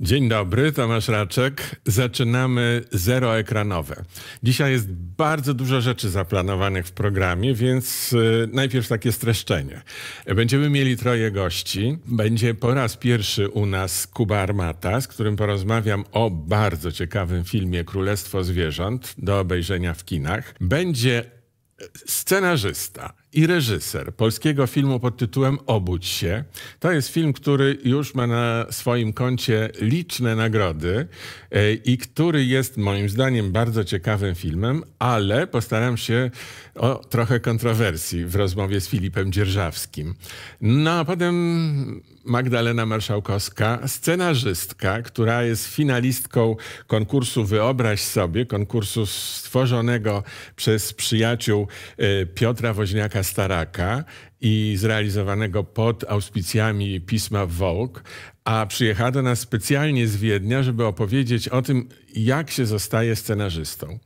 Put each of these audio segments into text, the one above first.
Dzień dobry, Tomasz Raczek. Zaczynamy Zero Ekranowe. Dzisiaj jest bardzo dużo rzeczy zaplanowanych w programie, więc y, najpierw takie streszczenie. Będziemy mieli troje gości. Będzie po raz pierwszy u nas Kuba Armata, z którym porozmawiam o bardzo ciekawym filmie Królestwo Zwierząt do obejrzenia w kinach. Będzie Scenarzysta i reżyser polskiego filmu pod tytułem Obudź się. To jest film, który już ma na swoim koncie liczne nagrody e, i który jest moim zdaniem bardzo ciekawym filmem, ale postaram się o trochę kontrowersji w rozmowie z Filipem Dzierżawskim. No a potem Magdalena Marszałkowska, scenarzystka, która jest finalistką konkursu Wyobraź sobie, konkursu stworzonego przez przyjaciół y, Piotra Woźniaka-Staraka i zrealizowanego pod auspicjami pisma Vogue, a przyjechała do nas specjalnie z Wiednia, żeby opowiedzieć o tym, jak się zostaje scenarzystą.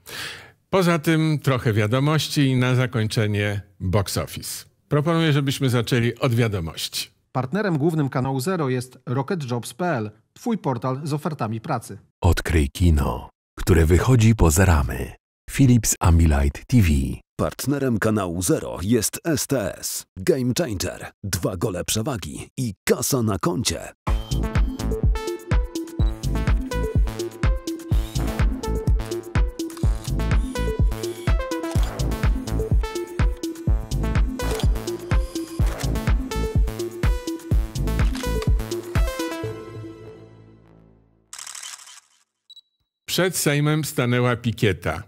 Poza tym trochę wiadomości i na zakończenie box office. Proponuję, żebyśmy zaczęli od wiadomości. Partnerem głównym kanału Zero jest rocketjobs.pl, twój portal z ofertami pracy. Odkryj kino, które wychodzi poza ramy. Philips Ambilight TV. Partnerem kanału Zero jest STS, Game Changer, dwa gole przewagi i kasa na koncie. Przed Sejmem stanęła pikieta.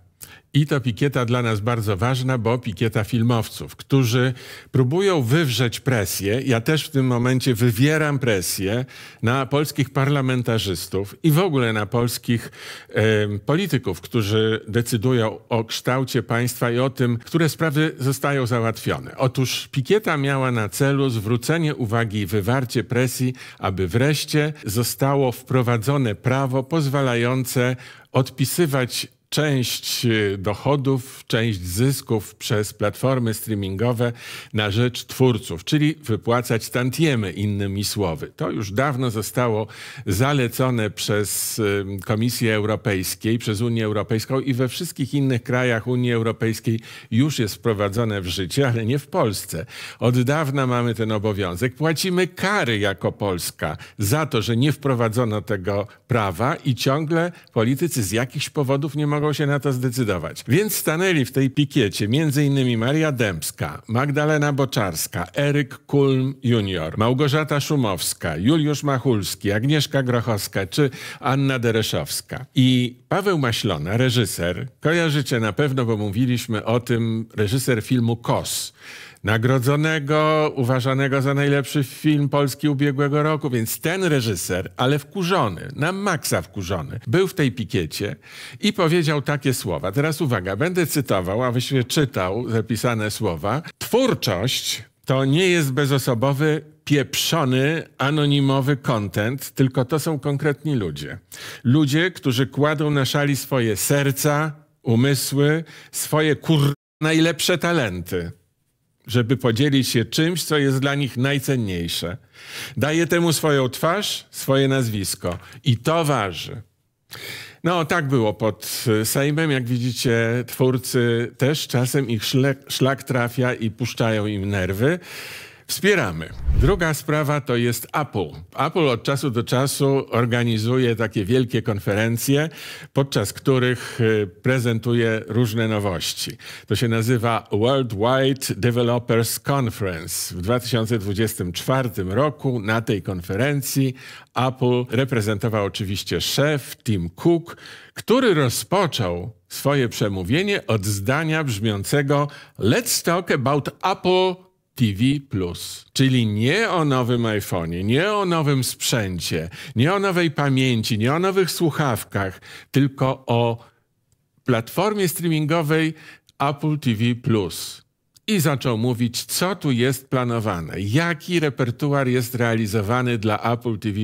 I to pikieta dla nas bardzo ważna, bo pikieta filmowców, którzy próbują wywrzeć presję. Ja też w tym momencie wywieram presję na polskich parlamentarzystów i w ogóle na polskich polityków, którzy decydują o kształcie państwa i o tym, które sprawy zostają załatwione. Otóż pikieta miała na celu zwrócenie uwagi i wywarcie presji, aby wreszcie zostało wprowadzone prawo pozwalające odpisywać część y, dochodów, część zysków przez platformy streamingowe na rzecz twórców, czyli wypłacać tantiemy, innymi słowy. To już dawno zostało zalecone przez y, Komisję Europejską, przez Unię Europejską i we wszystkich innych krajach Unii Europejskiej już jest wprowadzone w życie, ale nie w Polsce. Od dawna mamy ten obowiązek. Płacimy kary jako Polska za to, że nie wprowadzono tego prawa i ciągle politycy z jakichś powodów nie mogą mogą się na to zdecydować. Więc stanęli w tej pikiecie m.in. Maria Dębska, Magdalena Boczarska, Eryk Kulm Jr., Małgorzata Szumowska, Juliusz Machulski, Agnieszka Grochowska czy Anna Dereszowska. I Paweł Maślona, reżyser, kojarzycie na pewno, bo mówiliśmy o tym, reżyser filmu KOS nagrodzonego, uważanego za najlepszy film polski ubiegłego roku, więc ten reżyser, ale wkurzony, na maksa wkurzony, był w tej pikiecie i powiedział takie słowa. Teraz uwaga, będę cytował, a wyświe czytał zapisane słowa. Twórczość to nie jest bezosobowy pieprzony, anonimowy content, tylko to są konkretni ludzie. Ludzie, którzy kładą na szali swoje serca, umysły, swoje kur... najlepsze talenty żeby podzielić się czymś, co jest dla nich najcenniejsze. Daje temu swoją twarz, swoje nazwisko i to waży. No, tak było pod y, Sejmem. Jak widzicie, twórcy też czasem ich szlak, szlak trafia i puszczają im nerwy. Wspieramy. Druga sprawa to jest Apple. Apple od czasu do czasu organizuje takie wielkie konferencje, podczas których y, prezentuje różne nowości. To się nazywa Worldwide Developers Conference. W 2024 roku na tej konferencji Apple reprezentował oczywiście szef Tim Cook, który rozpoczął swoje przemówienie od zdania brzmiącego Let's talk about Apple TV, czyli nie o nowym iPhone'ie, nie o nowym sprzęcie, nie o nowej pamięci, nie o nowych słuchawkach, tylko o platformie streamingowej Apple TV. I zaczął mówić, co tu jest planowane, jaki repertuar jest realizowany dla Apple TV.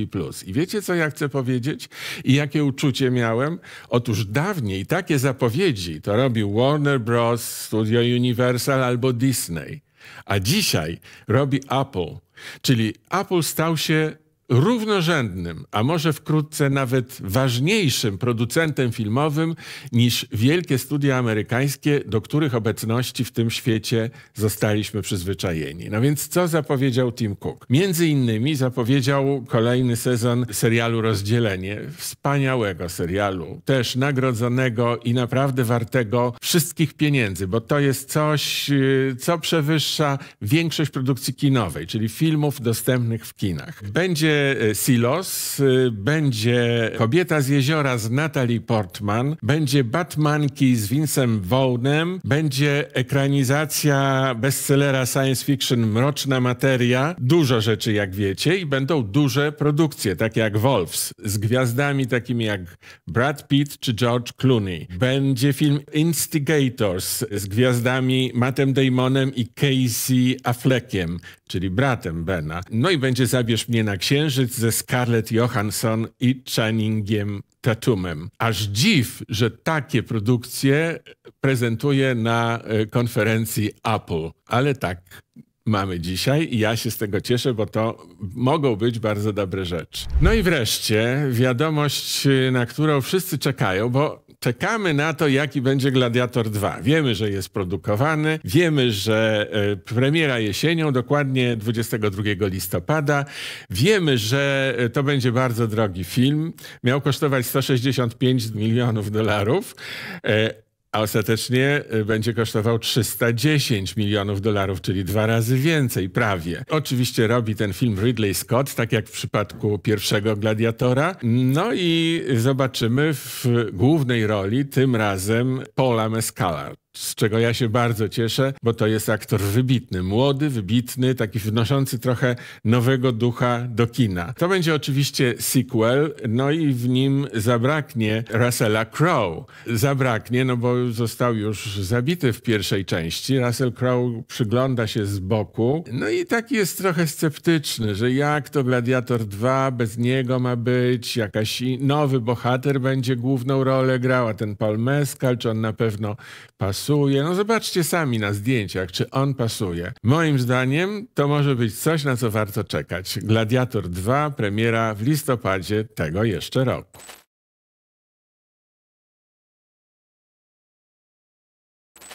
I wiecie, co ja chcę powiedzieć i jakie uczucie miałem? Otóż dawniej takie zapowiedzi to robił Warner Bros., Studio Universal albo Disney. A dzisiaj robi Apple, czyli Apple stał się równorzędnym, a może wkrótce nawet ważniejszym producentem filmowym niż wielkie studia amerykańskie, do których obecności w tym świecie zostaliśmy przyzwyczajeni. No więc co zapowiedział Tim Cook? Między innymi zapowiedział kolejny sezon serialu Rozdzielenie, wspaniałego serialu, też nagrodzonego i naprawdę wartego wszystkich pieniędzy, bo to jest coś, y, co przewyższa większość produkcji kinowej, czyli filmów dostępnych w kinach. Będzie E, Silos, e, będzie Kobieta z Jeziora z Natalie Portman, będzie Batmanki z Vincem Vaughnem, będzie ekranizacja bestsellera science fiction Mroczna Materia. Dużo rzeczy, jak wiecie, i będą duże produkcje, takie jak Wolves, z gwiazdami takimi jak Brad Pitt czy George Clooney. Będzie film Instigators z gwiazdami Mattem Damonem i Casey Affleckiem, czyli bratem Bena. No i będzie Zabierz mnie na księżyc, księżyc ze Scarlett Johansson i Channingiem Tatumem. Aż dziw, że takie produkcje prezentuje na e, konferencji Apple, ale tak mamy dzisiaj i ja się z tego cieszę, bo to mogą być bardzo dobre rzeczy. No i wreszcie wiadomość, na którą wszyscy czekają, bo czekamy na to, jaki będzie Gladiator 2. Wiemy, że jest produkowany, wiemy, że e, premiera jesienią, dokładnie 22 listopada. Wiemy, że e, to będzie bardzo drogi film. Miał kosztować 165 milionów dolarów. E, a ostatecznie y, będzie kosztował 310 milionów dolarów, czyli dwa razy więcej prawie. Oczywiście robi ten film Ridley Scott, tak jak w przypadku pierwszego Gladiatora. No i zobaczymy w głównej roli tym razem Paula Mescala, z czego ja się bardzo cieszę, bo to jest aktor wybitny, młody, wybitny, taki wnoszący trochę nowego ducha do kina. To będzie oczywiście sequel, no i w nim zabraknie Russella Crowe. Zabraknie, no bo został już zabity w pierwszej części. Russell Crowe przygląda się z boku, no i taki jest trochę sceptyczny, że jak to Gladiator 2 bez niego ma być, jakaś nowy bohater będzie główną rolę grał, a ten Paul Mescal, czy on na pewno pasuje pasuje. No zobaczcie sami na zdjęciach, czy on pasuje. Moim zdaniem to może być coś, na co warto czekać. Gladiator 2 premiera w listopadzie tego jeszcze roku.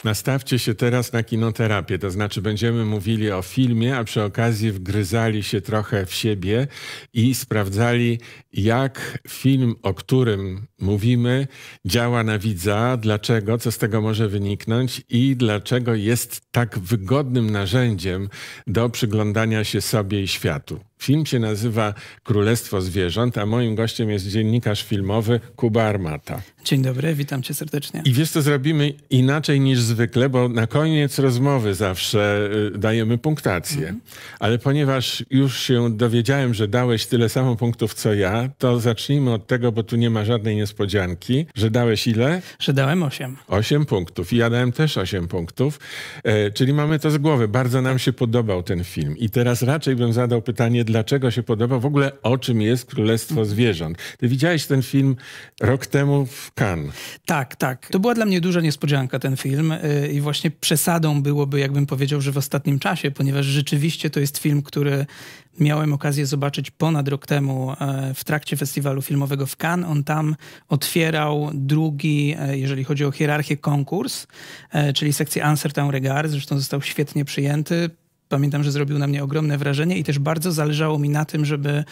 Nastawcie się teraz na kinoterapię, to znaczy będziemy mówili o filmie, a przy okazji wgryzali się trochę w siebie i sprawdzali, jak film, o którym mówimy, działa na widza, dlaczego, co z tego może wyniknąć i dlaczego jest tak wygodnym narzędziem do przyglądania się sobie i światu. Film się nazywa Królestwo Zwierząt, a moim gościem jest dziennikarz filmowy Kuba Armata. Dzień dobry, witam cię serdecznie. I wiesz, co zrobimy inaczej niż zwykle, bo na koniec rozmowy zawsze y, dajemy punktację. Mhm. Ale ponieważ już się dowiedziałem, że dałeś tyle samo punktów co ja, to zacznijmy od tego, bo tu nie ma żadnej niespodzianki, że dałeś ile? Że dałem 8. 8 punktów. I ja dałem też 8 punktów. E, czyli mamy to z głowy. Bardzo nam się podobał ten film. I teraz raczej bym zadał pytanie, dlaczego się podoba, w ogóle o czym jest Królestwo mhm. Zwierząt. Ty widziałeś ten film rok temu w Kan. Tak, tak. To była dla mnie duża niespodzianka ten film y, i właśnie przesadą byłoby, jakbym powiedział, że w ostatnim czasie, ponieważ rzeczywiście to jest film, który miałem okazję zobaczyć ponad rok temu e, w trakcie festiwalu filmowego w Cannes. On tam otwierał drugi, e, jeżeli chodzi o hierarchię, konkurs, e, czyli sekcję Town Regard. Zresztą został świetnie przyjęty. Pamiętam, że zrobił na mnie ogromne wrażenie i też bardzo zależało mi na tym, żeby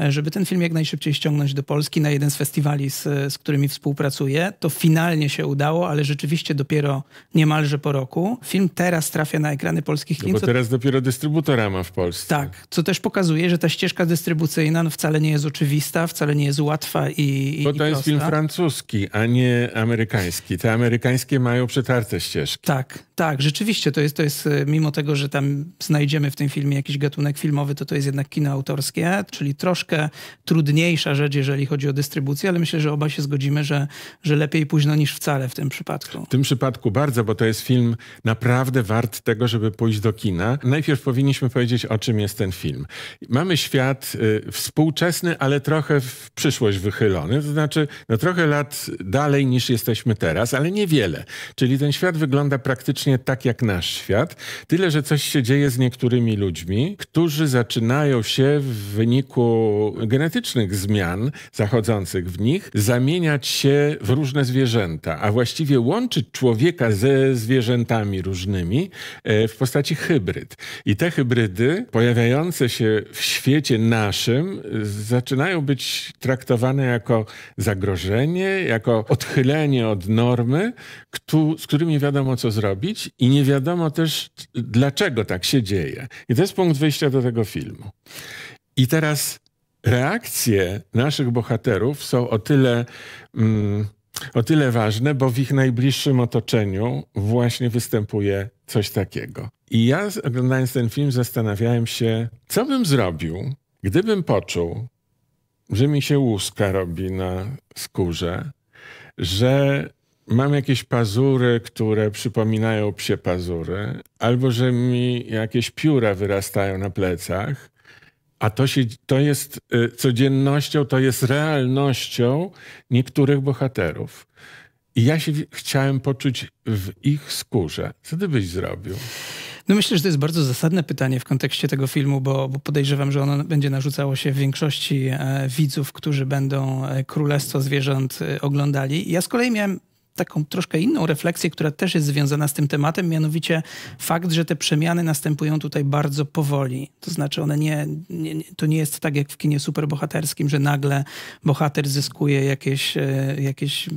E, żeby ten film jak najszybciej ściągnąć do Polski na jeden z festiwali, z, z którymi współpracuję. To finalnie się udało, ale rzeczywiście dopiero niemalże po roku. Film teraz trafia na ekrany polskich kin. No bo teraz dopiero dystrybutora ma w Polsce. Tak, co też pokazuje, że ta ścieżka dystrybucyjna no, wcale nie jest oczywista, wcale nie jest łatwa i, i Bo to i jest film francuski, a nie amerykański. Te amerykańskie mają przetarte ścieżki. Tak, tak, rzeczywiście to jest, to jest, y, mimo tego, że tam znajdziemy w tym filmie jakiś gatunek filmowy, to to jest jednak kino autorskie, czyli troszkę trudniejsza rzecz, jeżeli chodzi o dystrybucję, ale myślę, że obaj się zgodzimy, że, że lepiej późno niż wcale w tym przypadku. W tym przypadku bardzo, bo to jest film naprawdę wart tego, żeby pójść do kina. Najpierw powinniśmy powiedzieć, o czym jest ten film. Mamy świat y, współczesny, ale trochę w przyszłość wychylony, to znaczy no, trochę lat dalej niż jesteśmy teraz, ale niewiele. Czyli ten świat wygląda praktycznie tak jak nasz świat, tyle że coś się dzieje z niektórymi ludźmi, którzy zaczynają się w wyniku genetycznych zmian zachodzących w nich zamieniać się w różne zwierzęta, a właściwie łączyć człowieka ze zwierzętami różnymi e, w postaci hybryd. I te hybrydy pojawiające się w świecie naszym e, zaczynają być traktowane jako zagrożenie, jako odchylenie od normy, z którymi wiadomo co zrobić być i nie wiadomo też, dlaczego tak się dzieje. I to jest punkt wyjścia do tego filmu. I teraz reakcje naszych bohaterów są o tyle, mm, o tyle ważne, bo w ich najbliższym otoczeniu właśnie występuje coś takiego. I ja oglądając ten film zastanawiałem się, co bym zrobił, gdybym poczuł, że mi się łuska robi na skórze, że mam jakieś pazury, które przypominają psie pazury, albo że mi jakieś pióra wyrastają na plecach. A to, się, to jest y, codziennością, to jest realnością niektórych bohaterów. I ja się chciałem poczuć w ich skórze. Co ty byś zrobił? No myślę, że to jest bardzo zasadne pytanie w kontekście tego filmu, bo, bo podejrzewam, że ono będzie narzucało się w większości e, widzów, którzy będą e, Królestwo Zwierząt e, oglądali. Ja z kolei miałem taką troszkę inną refleksję, która też jest związana z tym tematem, mianowicie fakt, że te przemiany następują tutaj bardzo powoli. To znaczy, one nie, nie to nie jest tak jak w kinie superbohaterskim, że nagle bohater zyskuje jakieś, e, jakieś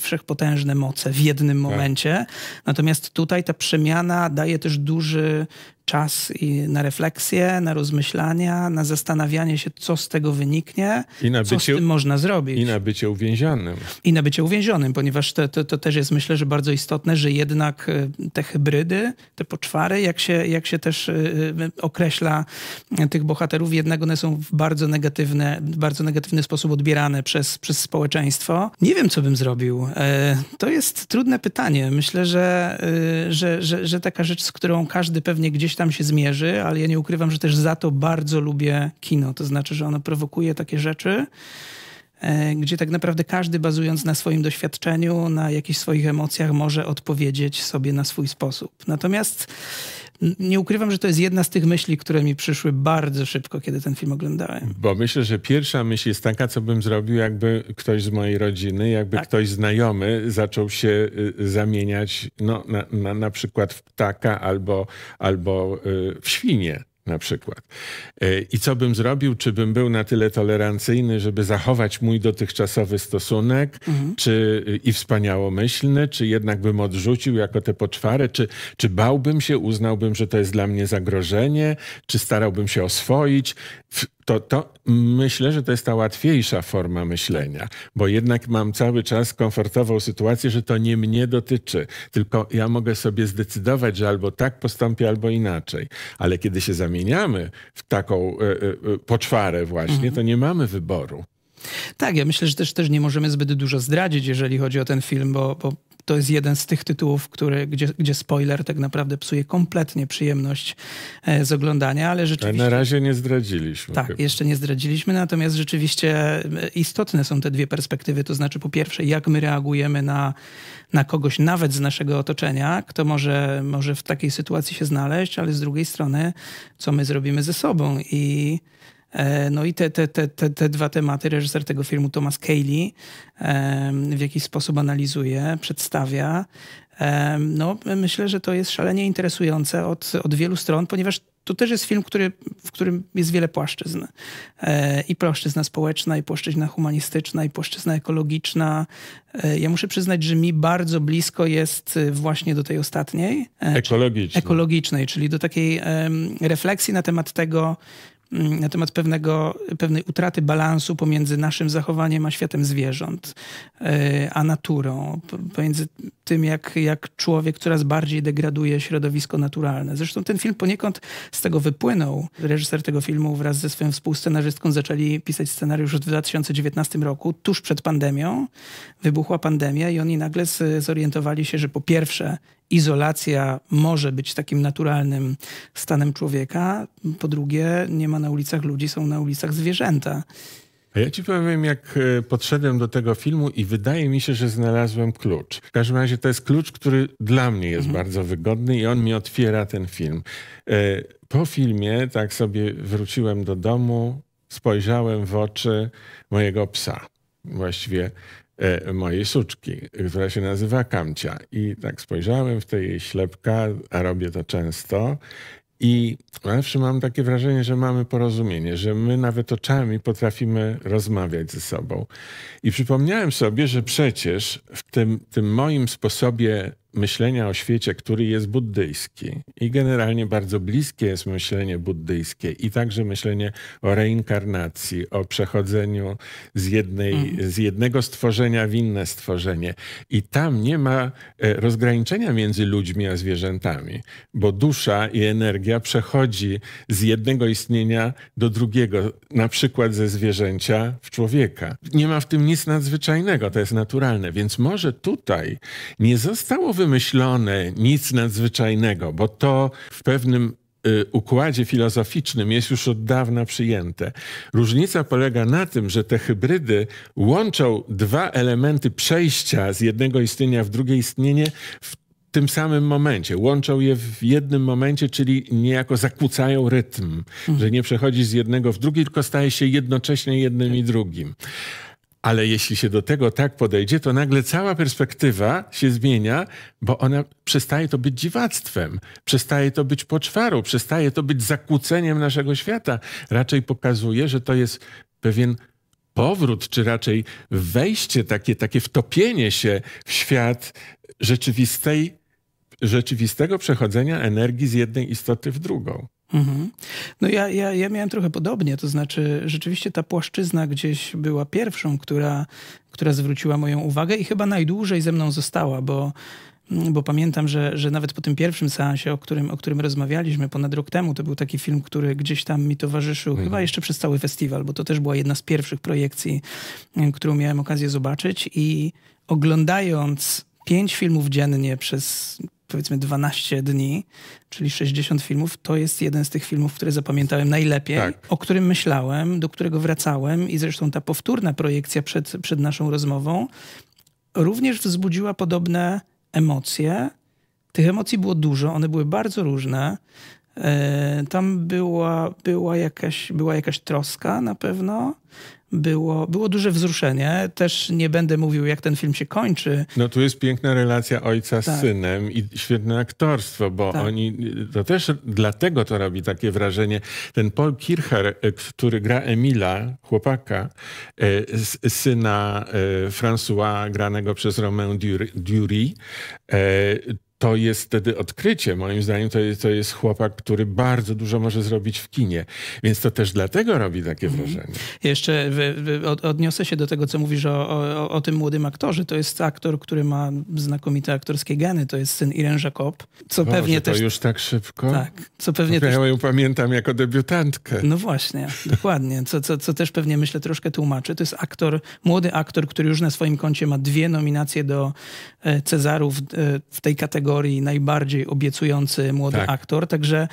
wszechpotężne moce w jednym tak. momencie. Natomiast tutaj ta przemiana daje też duży czas na refleksję, na rozmyślania, na zastanawianie się, co z tego wyniknie, bycie, co z tym można zrobić. I na bycie uwięzionym. I na bycie uwięzionym, ponieważ to, to, to, też jest myślę, że bardzo istotne, że jednak y, te hybrydy, te poczwary, jak się, jak się też y, y, określa tych bohaterów, jednak one są w bardzo negatywny, bardzo negatywny sposób odbierane przez, przez społeczeństwo. Nie wiem, co bym zrobił. E, to jest trudne pytanie. Myślę, że, że, że, że taka rzecz, z którą każdy pewnie gdzieś tam się zmierzy, ale ja nie ukrywam, że też za to bardzo lubię kino. To znaczy, że ono prowokuje takie rzeczy, E, gdzie tak naprawdę każdy bazując na swoim doświadczeniu, na jakichś swoich emocjach może odpowiedzieć sobie na swój sposób. Natomiast nie ukrywam, że to jest jedna z tych myśli, które mi przyszły bardzo szybko, kiedy ten film oglądałem. Bo myślę, że pierwsza myśl jest taka, co bym zrobił, jakby ktoś z mojej rodziny, jakby tak. ktoś znajomy zaczął się y, zamieniać no, na, na, na przykład w ptaka albo, albo y, w świnie na przykład. E, I co bym zrobił? Czy bym był na tyle tolerancyjny, żeby zachować mój dotychczasowy stosunek mhm. czy, i wspaniałomyślny, czy jednak bym odrzucił jako te poczwary? Czy, czy bałbym się, uznałbym, że to jest dla mnie zagrożenie? Czy starałbym się oswoić? to, to myślę, że to jest ta łatwiejsza forma myślenia, bo jednak mam cały czas komfortową sytuację, że to nie mnie dotyczy, tylko ja mogę sobie zdecydować, że albo tak postąpię, albo inaczej. Ale kiedy się zamieniamy w taką y, y, poczwarę właśnie, mhm. to nie mamy wyboru. Tak, ja myślę, że też, też nie możemy zbyt dużo zdradzić, jeżeli chodzi o ten film, bo, bo to jest jeden z tych tytułów, który, gdzie, gdzie spoiler tak naprawdę psuje kompletnie przyjemność e, z oglądania, ale rzeczywiście... na razie nie zdradziliśmy. Tak, chyba. jeszcze nie zdradziliśmy, natomiast rzeczywiście e, istotne są te dwie perspektywy, to znaczy po pierwsze, jak my reagujemy na, na kogoś nawet z naszego otoczenia, kto może, może w takiej sytuacji się znaleźć, ale z drugiej strony, co my zrobimy ze sobą i E, no i te, te, te, te, te dwa tematy reżyser tego filmu Thomas Cayley w jakiś sposób analizuje, przedstawia. No, myślę, że to jest szalenie interesujące od, od wielu stron, ponieważ to też jest film, który, w którym jest wiele płaszczyzn. E, I płaszczyzna społeczna, i płaszczyzna humanistyczna, i płaszczyzna ekologiczna. E, ja muszę przyznać, że mi bardzo blisko jest właśnie do tej ostatniej. Ekologicznej. Ekologicznej, czyli do takiej refleksji na temat tego, Mm, na temat pewnego, pewnej utraty balansu pomiędzy naszym zachowaniem a światem zwierząt, e, a naturą, pomiędzy tym, jak, jak człowiek coraz bardziej degraduje środowisko naturalne. Zresztą ten film poniekąd z tego wypłynął. Reżyser tego filmu wraz ze swoją współscenarzystką zaczęli pisać scenariusz w 2019 roku, tuż przed pandemią. Wybuchła pandemia i oni nagle zorientowali się, że po pierwsze izolacja może być takim naturalnym stanem człowieka. Po drugie, nie ma na ulicach ludzi, są na ulicach zwierzęta. A ja ci powiem, jak e, podszedłem do tego filmu i wydaje mi się, że znalazłem klucz. W każdym razie to jest klucz, który dla mnie jest mhm. bardzo wygodny i on mi otwiera ten film. E, po filmie tak sobie wróciłem do domu, spojrzałem w oczy mojego psa. Właściwie E, mojej suczki, która się nazywa Kamcia. I tak spojrzałem w tej jej ślepka, a robię to często. I zawsze mam takie wrażenie, że mamy porozumienie, że my nawet oczami potrafimy rozmawiać ze sobą. I przypomniałem sobie, że przecież w tym, tym moim sposobie myślenia o świecie, który jest buddyjski i generalnie bardzo bliskie jest myślenie buddyjskie i także myślenie o reinkarnacji, o przechodzeniu z, jednej, mhm. z jednego stworzenia w inne stworzenie. I tam nie ma e, rozgraniczenia między ludźmi a zwierzętami, bo dusza i energia przechodzi z jednego istnienia do drugiego, na przykład ze zwierzęcia w człowieka. Nie ma w tym nic nadzwyczajnego, to jest naturalne, więc może tutaj nie zostało wy niewymyślone, nic nadzwyczajnego, bo to w pewnym y, układzie filozoficznym jest już od dawna przyjęte. Różnica polega na tym, że te hybrydy łączą dwa elementy przejścia z jednego istnienia w drugie istnienie w tym samym momencie. Łączą je w jednym momencie, czyli niejako zakłócają rytm, mhm. że nie przechodzi z jednego w drugi, tylko staje się jednocześnie jednym i tak. drugim. Ale jeśli się do tego tak podejdzie, to nagle cała perspektywa się zmienia, bo ona przestaje to być dziwactwem, przestaje to być poczwarą, przestaje to być zakłóceniem naszego świata. Raczej pokazuje, że to jest pewien powrót, czy raczej wejście, takie, takie wtopienie się w świat rzeczywistej, rzeczywistego przechodzenia energii z jednej istoty w drugą. Mhm. No ja, ja, ja miałem trochę podobnie, to znaczy rzeczywiście ta płaszczyzna gdzieś była pierwszą, która, która zwróciła moją uwagę i chyba najdłużej ze mną została, bo, mm, bo pamiętam, że, że nawet po tym pierwszym seansie, o którym, o którym rozmawialiśmy ponad rok temu, to był taki film, który gdzieś tam mi towarzyszył, mhm. chyba jeszcze przez cały festiwal, bo to też była jedna z pierwszych projekcji, mm, którą miałem okazję zobaczyć i oglądając pięć filmów dziennie przez powiedzmy 12 dni, czyli 60 filmów, to jest jeden z tych filmów, które zapamiętałem najlepiej, tak. o którym myślałem, do którego wracałem i zresztą ta powtórna projekcja przed, przed naszą rozmową również wzbudziła podobne emocje. Tych emocji było dużo, one były bardzo różne. E, tam była, była, jakaś, była jakaś troska na pewno, było, było duże wzruszenie. Też nie będę mówił, jak ten film się kończy. No tu jest piękna relacja ojca tak. z synem i świetne aktorstwo, bo tak. oni, to też dlatego to robi takie wrażenie. Ten Paul Kircher, e, który gra Emila, chłopaka, e, syna e, François, granego przez Romain Dury, to jest wtedy odkrycie. Moim zdaniem to jest, to jest chłopak, który bardzo dużo może zrobić w kinie. Więc to też dlatego robi takie mhm. wrażenie. Jeszcze odniosę się do tego, co mówisz o, o, o tym młodym aktorze. To jest aktor, który ma znakomite aktorskie geny. To jest syn Irene Jacob. Co Boże, pewnie to już tak szybko? Tak. Co pewnie też... Ja ją pamiętam jako debiutantkę. No właśnie, dokładnie. Co, co, co też pewnie, myślę, troszkę tłumaczy. To jest aktor, młody aktor, który już na swoim koncie ma dwie nominacje do e, Cezarów e, w tej kategorii kategorii najbardziej obiecujący młody tak. aktor. Także,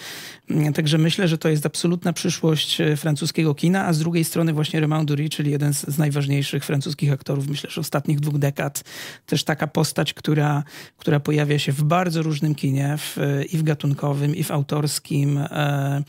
mm, także myślę, że to jest absolutna przyszłość e, francuskiego kina, a z drugiej strony właśnie Romain Dury, czyli jeden z, najważniejszych francuskich aktorów, myślę, że ostatnich dwóch dekad. Też taka postać, która, która pojawia się w bardzo różnym kinie, w, i w gatunkowym, i w autorskim, e,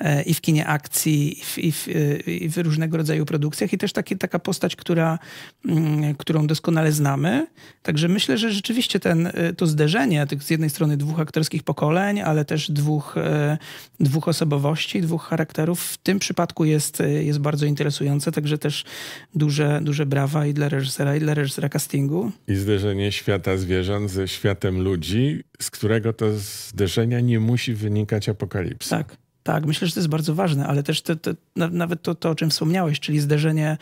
e, i w kinie akcji, i w, i w, e, i w różnego rodzaju produkcjach. I też taki, taka postać, która, m, mm, którą doskonale znamy. Także myślę, że rzeczywiście ten, e, to zderzenie połączenia tych z jednej strony dwóch aktorskich pokoleń, ale też dwóch, e, dwóch osobowości, dwóch charakterów w tym przypadku jest, e, jest bardzo interesujące, także też duże, duże brawa i dla reżysera, i dla reżysera castingu. I zderzenie świata zwierząt ze światem ludzi, z którego to zderzenia nie musi wynikać apokalipsa. Tak. Tak, myślę, że to jest bardzo ważne, ale też te, te, nawet to, to, o czym wspomniałeś, czyli zderzenie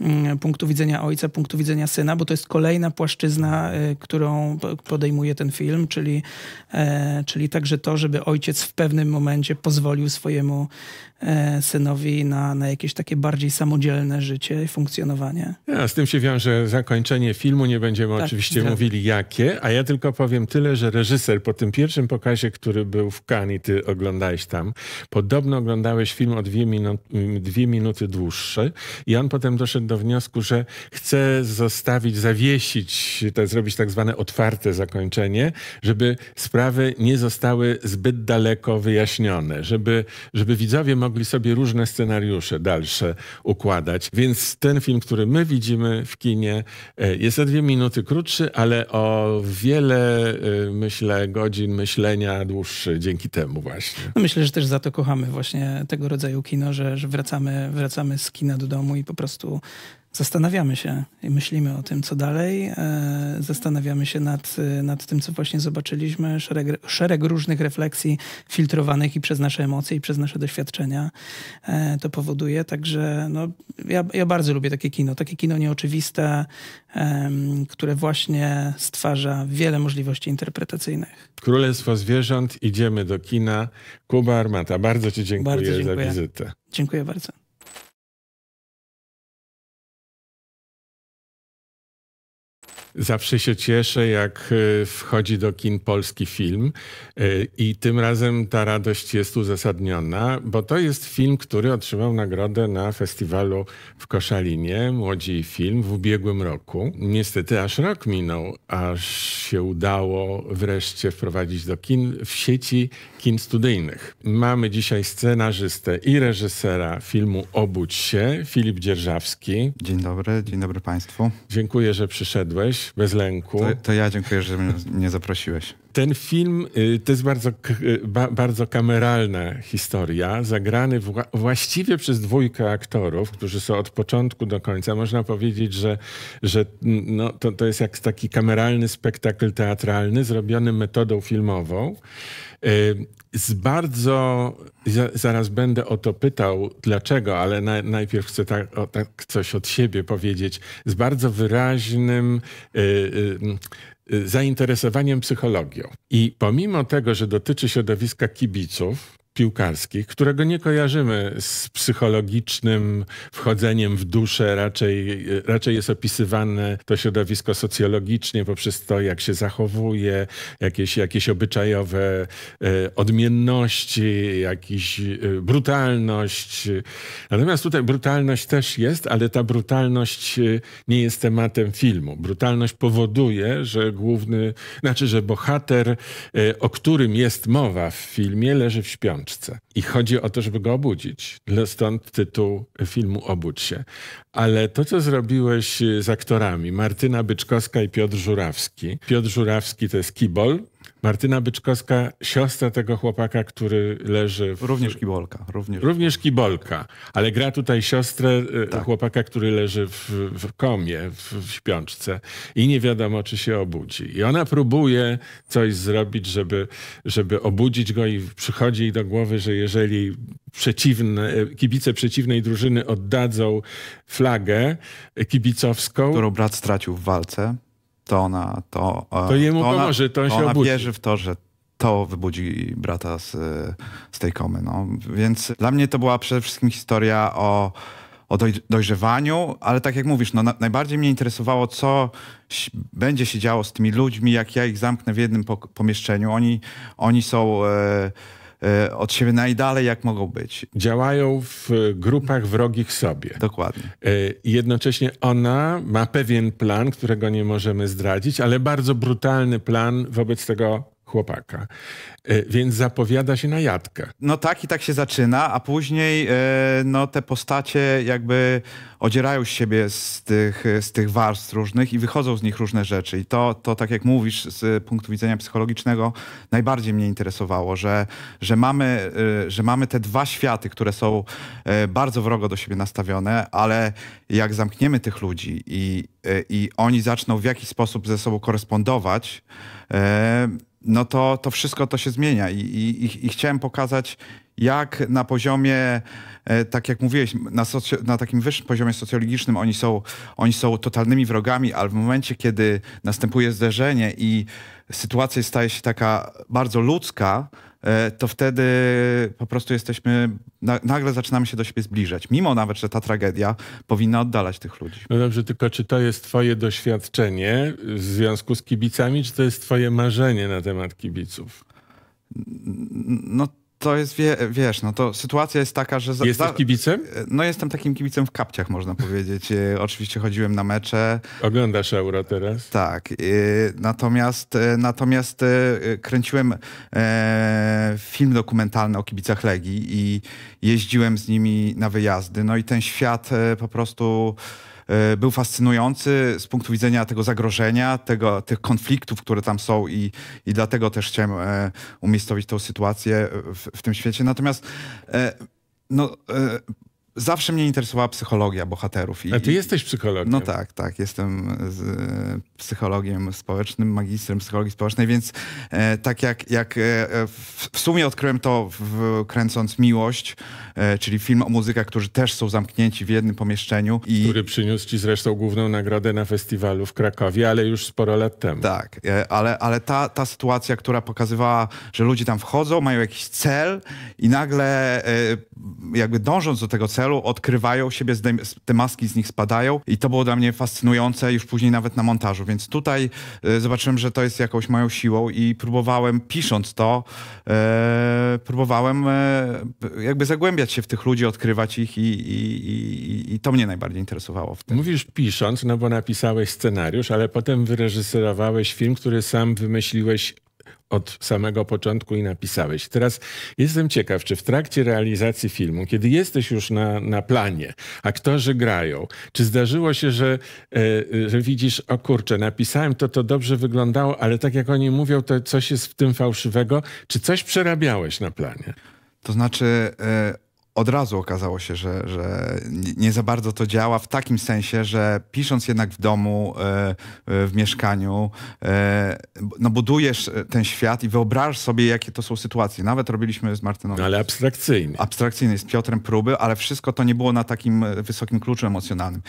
mm, punktu widzenia ojca, punktu widzenia syna, bo to jest kolejna płaszczyzna, y, którą podejmuje ten film, czyli, e, czyli także to, żeby ojciec w pewnym momencie pozwolił swojemu e, synowi na, na jakieś takie bardziej samodzielne życie i funkcjonowanie. Ja, z tym się wiąże zakończenie filmu, nie będziemy tak, oczywiście tak. mówili jakie, a ja tylko powiem tyle, że reżyser po tym pierwszym pokazie, który był w Cannes i ty oglądałeś tam, Podobno oglądałeś film o dwie, dwie minuty dłuższy i on potem doszedł do wniosku, że chce zostawić, zawiesić, to zrobić tak zwane otwarte zakończenie, żeby sprawy nie zostały zbyt daleko wyjaśnione, żeby, żeby widzowie mogli sobie różne scenariusze dalsze układać. Więc ten film, który my widzimy w kinie, e, jest o dwie minuty krótszy, ale o wiele, e, myślę, godzin myślenia dłuższy dzięki temu właśnie. No myślę, że też za to to kochamy właśnie tego rodzaju kino, że, że wracamy, wracamy z kina do domu i po prostu zastanawiamy się i myślimy o tym, co dalej. E, zastanawiamy się nad, e, nad tym, co właśnie zobaczyliśmy. Szereg, szereg różnych refleksji filtrowanych i przez nasze emocje, i przez nasze doświadczenia e, to powoduje. Także no, ja, ja bardzo lubię takie kino. Takie kino nieoczywiste, które właśnie stwarza wiele możliwości interpretacyjnych. Królestwo Zwierząt, idziemy do kina. Kuba Armata, bardzo Ci dziękuję, bardzo dziękuję. za wizytę. Dziękuję bardzo. Zawsze się cieszę, jak e, wchodzi do kin polski film e, i tym razem ta radość jest uzasadniona, bo to jest film, który otrzymał nagrodę na festiwalu w Koszalinie, Młodzi Film w ubiegłym roku. Niestety aż rok minął, aż się udało wreszcie wprowadzić do kin w sieci kin studyjnych. Mamy dzisiaj scenarzystę i reżysera filmu Obudź się, Filip Dzierżawski. Dzień dobry, dzień dobry Państwu. Dziękuję, że przyszedłeś bez lęku. To, to ja dziękuję, że mnie zaprosiłeś. Ten film y, to jest bardzo, y, bardzo kameralna historia, zagrany właściwie przez dwójkę aktorów, którzy są od początku do końca. Można powiedzieć, że, że mm, no, to, to jest jak taki kameralny spektakl teatralny, zrobiony metodą filmową. Y, z bardzo, zaraz będę o to pytał, dlaczego, ale na, najpierw chcę tak, o, tak, coś od siebie powiedzieć, z bardzo wyraźnym y, y, y zainteresowaniem psychologią. I pomimo tego, że dotyczy środowiska kibiców, piłkarskich, którego nie kojarzymy z psychologicznym wchodzeniem w duszę, raczej, raczej jest opisywane to środowisko socjologicznie poprzez to, jak się zachowuje, jakieś, jakieś obyczajowe e, odmienności, jakiś e, brutalność. Natomiast tutaj brutalność też jest, ale ta brutalność e, nie jest tematem filmu. Brutalność powoduje, że główny, znaczy, że bohater, o którym jest mowa w filmie, leży w śpiączce. I chodzi o to, żeby go obudzić. Stąd tytuł filmu Obudź się. Ale to, co zrobiłeś e, z aktorami, Martyna Byczkowska i Piotr Żurawski. Piotr Żurawski to jest kibol, Martyna Byczkowska, siostra tego chłopaka, który leży. W... Również kibolka. Również, również kibolka, ale gra tutaj siostrę e, tak. chłopaka, który leży w, w komie, w, w śpiączce i nie wiadomo, czy się obudzi. I ona próbuje coś zrobić, żeby, żeby obudzić go, i przychodzi jej do głowy, że jeżeli przeciwne, e, kibice przeciwnej drużyny oddadzą flagę e, kibicowską. którą brat stracił w walce to ona... To, e, to jemu to ona, to on się ona wierzy w to, że to wybudzi brata z, e, z tej komy. No. Więc dla mnie to była przede wszystkim historia o, o dojrzewaniu, ale tak jak mówisz, no, na, najbardziej mnie interesowało, co będzie się działo z tymi ludźmi, jak ja ich zamknę w jednym pomieszczeniu. Oni, oni są... E, E, od siebie najdalej, jak mogą być. Działają w grupach wrogich sobie. Dokładnie. E, jednocześnie ona ma pewien plan, którego nie możemy zdradzić, ale bardzo brutalny plan wobec tego chłopaka. E, więc zapowiada się na jadkę. No tak i tak się zaczyna, a później e, no, te postacie jakby odzierają z siebie z tych, z tych warstw różnych i wychodzą z nich różne rzeczy. I to, to, tak jak mówisz, z punktu widzenia psychologicznego najbardziej mnie interesowało, że, że, mamy, e, że mamy te dwa światy, które są bardzo wrogo do siebie nastawione, ale jak zamkniemy tych ludzi i, i oni zaczną w jakiś sposób ze sobą korespondować, no to, to wszystko to się zmienia i, i, i chciałem pokazać, jak na poziomie, e, tak jak mówiłeś, na, na, takim wyższym poziomie socjologicznym oni są, oni są totalnymi wrogami, ale w momencie, kiedy następuje zderzenie i sytuacja staje się taka bardzo ludzka, E, to wtedy po prostu jesteśmy, nagle zaczynamy się do siebie zbliżać, mimo nawet, że ta tragedia powinna oddalać tych ludzi. No dobrze, tylko czy to jest twoje doświadczenie w związku z kibicami, czy to jest twoje marzenie na temat kibiców? No to jest, wie, wiesz, no to sytuacja jest taka, że... Za, Jesteś kibicem? E, no jestem takim kibicem w kapciach, można powiedzieć. E, oczywiście chodziłem na mecze. Oglądasz Euro teraz? Tak. E, natomiast, natomiast kręciłem film dokumentalny o kibicach Legii i jeździłem z nimi na wyjazdy. No i ten świat po prostu E, był fascynujący z punktu widzenia tego zagrożenia, tego, tych konfliktów, które tam są i, i dlatego też chciałem e, umiejscowić tą sytuację w, w tym świecie. Natomiast e, no, zawsze mnie interesowała psychologia bohaterów. I, A ty jesteś psychologiem. No tak, tak. Jestem z, psychologiem społecznym, magistrem psychologii społecznej, więc e, tak jak, jak e, e w, w, sumie odkryłem to w, kręcąc Miłość, e, czyli film o muzykach, którzy też są zamknięci w jednym pomieszczeniu. I... Który przyniósł ci zresztą główną nagrodę na festiwalu w Krakowie, ale już sporo lat temu. Tak, e, ale, ale ta, ta sytuacja, która pokazywała, że ludzie tam wchodzą, mają jakiś cel i nagle e, jakby dążąc do tego celu, odkrywają siebie, te maski z nich spadają i to było dla mnie fascynujące już później nawet na montażu, więc tutaj e, zobaczyłem, że to jest jakąś moją siłą i próbowałem, pisząc to, e, próbowałem e, jakby zagłębiać się w tych ludzi, odkrywać ich i, i, i, i to mnie najbardziej interesowało. W tym. Mówisz pisząc, no bo napisałeś scenariusz, ale potem wyreżyserowałeś film, który sam wymyśliłeś od samego początku i napisałeś. Teraz jestem ciekaw, czy w trakcie realizacji filmu, kiedy jesteś już na, na planie, aktorzy grają, czy zdarzyło się, że, e, że widzisz, o kurczę, napisałem to, to dobrze wyglądało, ale tak jak oni mówią, to coś jest w tym fałszywego. Czy coś przerabiałeś na planie? To znaczy, e, od razu okazało się, że, że nie za bardzo to działa w takim sensie, że pisząc jednak w domu, e, e, w mieszkaniu, e, no budujesz ten świat i wyobrażasz sobie, jakie to są sytuacje. Nawet robiliśmy z Martyną. Ale abstrakcyjnie. Abstrakcyjnie, z Piotrem próby, ale wszystko to nie było na takim wysokim kluczu emocjonalnym.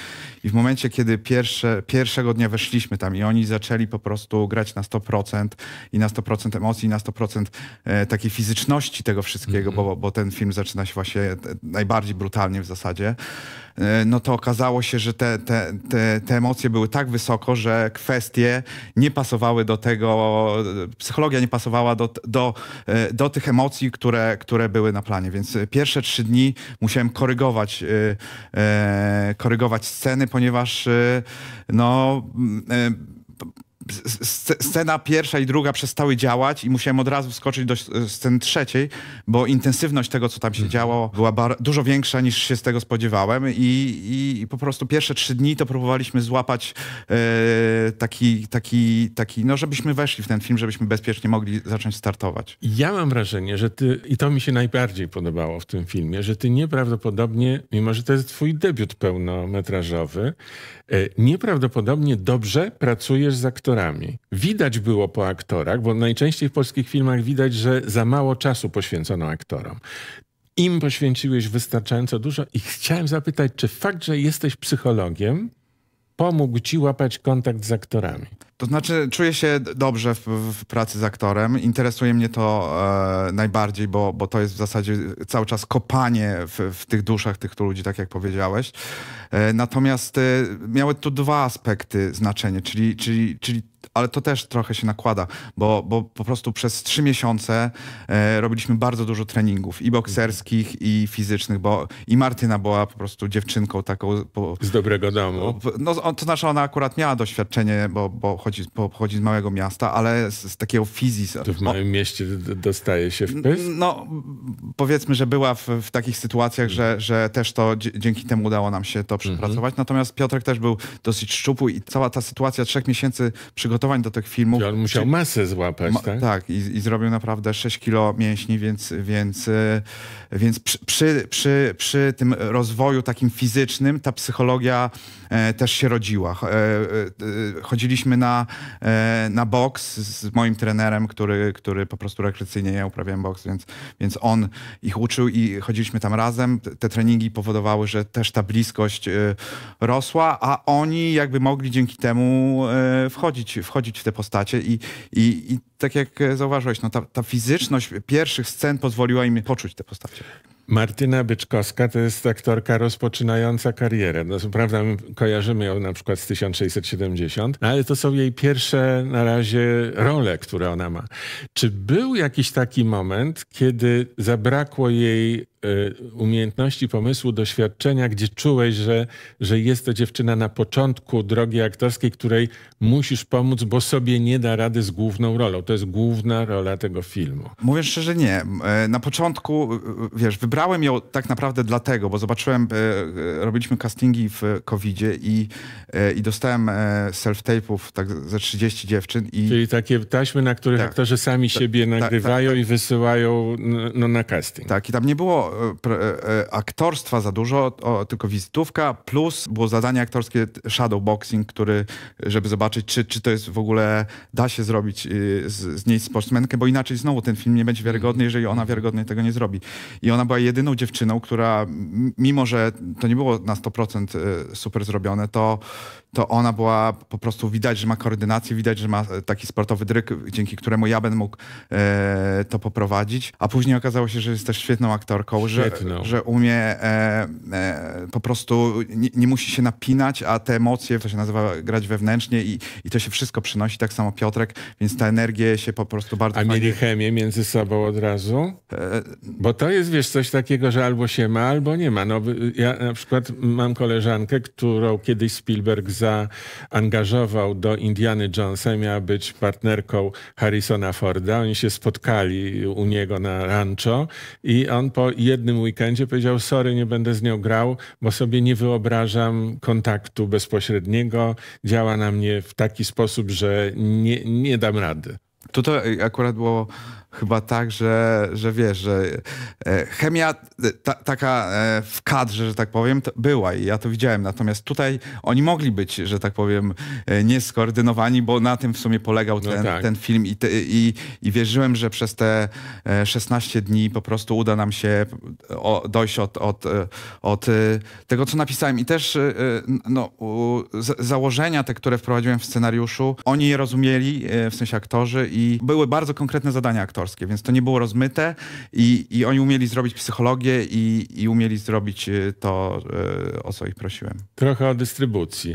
I w momencie, kiedy pierwsze, pierwszego dnia weszliśmy tam i oni zaczęli po prostu grać na 100% i na 100% emocji, i na 100% takiej fizyczności tego wszystkiego, mm -hmm. bo, bo ten film zaczyna się właśnie najbardziej brutalnie w zasadzie, e, no to okazało się, że te, te, te, te, emocje były tak wysoko, że kwestie nie pasowały do tego, e, psychologia nie pasowała do, do, e, do tych emocji, które, które były na planie. Więc pierwsze trzy dni musiałem korygować, korygować sceny, ponieważ no scena pierwsza i druga przestały działać i musiałem od razu wskoczyć do scen trzeciej, bo intensywność tego, co tam się mhm. działo, była dużo większa niż się z tego spodziewałem I, i, i, po prostu pierwsze trzy dni to próbowaliśmy złapać e, taki, taki, taki, no żebyśmy weszli w ten film, żebyśmy bezpiecznie mogli zacząć startować. Ja mam wrażenie, że ty, i to mi się najbardziej podobało w tym filmie, że ty nieprawdopodobnie, mimo że to jest twój debiut pełnometrażowy, e, nieprawdopodobnie dobrze pracujesz z aktorami aktorami. Widać było po aktorach, bo najczęściej w polskich filmach widać, że za mało czasu poświęcono aktorom im poświęciłeś wystarczająco dużo i chciałem zapytać, czy fakt, że jesteś psychologiem, pomógł ci łapać kontakt z aktorami? To znaczy, czuję się dobrze w, w pracy z aktorem. Interesuje mnie to e, najbardziej, bo, bo to jest w zasadzie cały czas kopanie w, w tych duszach tych tu ludzi, tak jak powiedziałeś. E, natomiast e, miały tu dwa aspekty znaczenie, czyli, czyli, czyli ale to też trochę się nakłada, bo, bo po prostu przez trzy miesiące e, robiliśmy bardzo dużo treningów i bokserskich, i fizycznych, bo i Martyna była po prostu dziewczynką taką... Po, z dobrego domu. No to znaczy ona akurat miała doświadczenie, bo, bo chodzi, bo chodzi z małego miasta, ale z, z takiego fizis. To w małym o, mieście dostaje się w pysk? No powiedzmy, że była w, w takich sytuacjach, mhm. że, że też to dzięki temu udało nam się to mhm. przepracować. Mhm. Natomiast Piotrek też był dosyć szczupły i cała ta sytuacja trzech miesięcy przy przygotowań do tych filmów. Czyli on musiał czy, masę złapać, ma, tak? Tak, i, i, zrobił naprawdę 6 kilo mięśni, więc, więc, e, więc przy, przy, przy, przy tym rozwoju takim fizycznym ta psychologia e, też się rodziła. E, e, chodziliśmy na, e, na boks z moim trenerem, który, który po prostu rekreacyjnie ja uprawiałem boks, więc, więc on ich uczył i chodziliśmy tam razem. Te treningi powodowały, że też ta bliskość e, rosła, a oni jakby mogli dzięki temu wchodzić wchodzić, w te postacie i, i, i tak jak zauważyłeś, no ta, ta fizyczność pierwszych scen pozwoliła im poczuć te postacie. Martyna Byczkowska to jest aktorka rozpoczynająca karierę. No, prawda, kojarzymy ją na przykład z 1670, no, ale to są jej pierwsze na razie role, które ona ma. Czy był jakiś taki moment, kiedy zabrakło jej Y, umiejętności pomysłu, doświadczenia, gdzie czułeś, że, że jest to dziewczyna na początku drogi aktorskiej, której musisz pomóc, bo sobie nie da rady z główną rolą. To jest główna rola tego filmu. Mówię szczerze, nie. E, na początku, e, e, wiesz, wybrałem ją tak naprawdę dlatego, bo zobaczyłem, robiliśmy castingi w COVID-zie i, i dostałem self-tape'ów tak ze 30 dziewczyn. I... Czyli takie taśmy, na których tak, aktorzy sami tak, siebie tak, tak nagrywają tak. i wysyłają no, na casting. Tak, i tam nie było E, e, aktorstwa za dużo, o, tylko wizytówka, plus było zadanie aktorskie shadowboxing, który, żeby zobaczyć, czy, czy to jest w ogóle, da się zrobić y, z, z niej sportsmenkę, bo inaczej znowu ten film nie będzie wiarygodny, jeżeli ona wiarygodnie tego nie zrobi. I ona była jedyną dziewczyną, która, mimo że to nie było na 100% y, super zrobione, to, to ona była po prostu widać, że ma koordynację, widać, że ma e, taki sportowy dryk, dzięki któremu ja będę mógł e, to poprowadzić. A później okazało się, że jest też świetną aktorką że, że umie e, e, po prostu nie, nie, musi się napinać, a te emocje, to się nazywa grać wewnętrznie i, i to się wszystko przynosi, tak samo Piotrek, więc ta energia się po prostu bardzo... A fajnie... mieli chemię między sobą od razu? E... Bo to jest, wiesz, coś takiego, że albo się ma, albo nie ma. No, ja na przykład mam koleżankę, którą kiedyś Spielberg zaangażował do Indiany Jonesa, miała być partnerką Harrisona Forda. Oni się spotkali u niego na rancho i on po jednym weekendzie powiedział: Sorry, nie będę z nią grał, bo sobie nie wyobrażam kontaktu bezpośredniego. Działa na mnie w taki sposób, że nie, nie dam rady. Tutaj akurat było chyba tak, że, że wiesz, że e, chemia e, ta, taka e, w kadrze, że tak powiem, była i ja to widziałem. Natomiast tutaj oni mogli być, że tak powiem, nieskoordynowani, bo na tym w sumie polegał no ten, no tak. ten film i, te, i, i wierzyłem, że przez te 16 dni po prostu uda nam się dojść od, od, od tego, co napisałem. I też no, założenia te, które wprowadziłem w scenariuszu, oni je rozumieli, w sensie aktorzy i były bardzo konkretne zadania aktorów aktorskie, więc to nie było rozmyte i, i oni umieli zrobić psychologię i, i umieli zrobić e, to, e, o co ich prosiłem. Trochę o dystrybucji.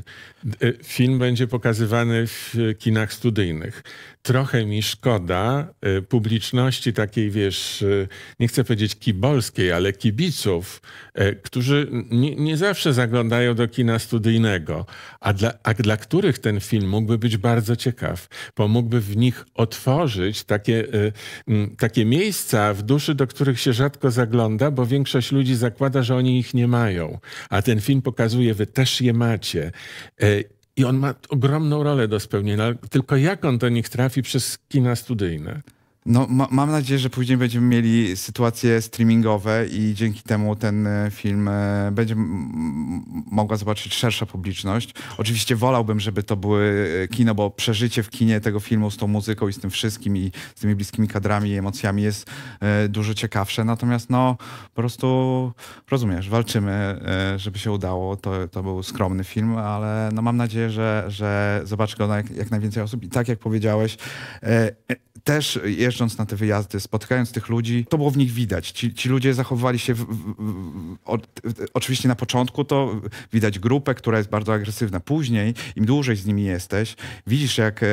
E, film będzie pokazywany w kinach studyjnych trochę mi szkoda y, publiczności takiej, wiesz, y, nie chcę powiedzieć kibolskiej, ale kibiców, y, którzy nie, nie, zawsze zaglądają do kina studyjnego, a dla, a dla których ten film mógłby być bardzo ciekaw, bo mógłby w nich otworzyć takie, takie miejsca w duszy, do których się rzadko zagląda, bo większość ludzi zakłada, że oni ich nie mają, a ten film pokazuje, wy też je macie. I on ma ogromną rolę do spełnienia, tylko jak on do nich trafi przez kina studyjne? No, ma, mam nadzieję, że później będziemy mieli sytuacje streamingowe i dzięki temu ten e, film e, będzie mogła zobaczyć szersza publiczność. Oczywiście wolałbym, żeby to były e, kino, bo przeżycie w kinie tego filmu z tą muzyką i z tym wszystkim i z tymi bliskimi kadrami i emocjami jest dużo ciekawsze. Natomiast no, po prostu rozumiesz, walczymy, żeby się udało. To, to był skromny film, ale no, mam nadzieję, że, że zobaczy go jak, jak najwięcej osób. I tak jak powiedziałeś, też jeżdżąc na te wyjazdy, spotykając tych ludzi, to było w nich widać. Ci, ci ludzie zachowywali się, w, w, w, oczywiście na początku to widać grupę, która jest bardzo agresywna. Później, im dłużej z nimi jesteś, widzisz jak e,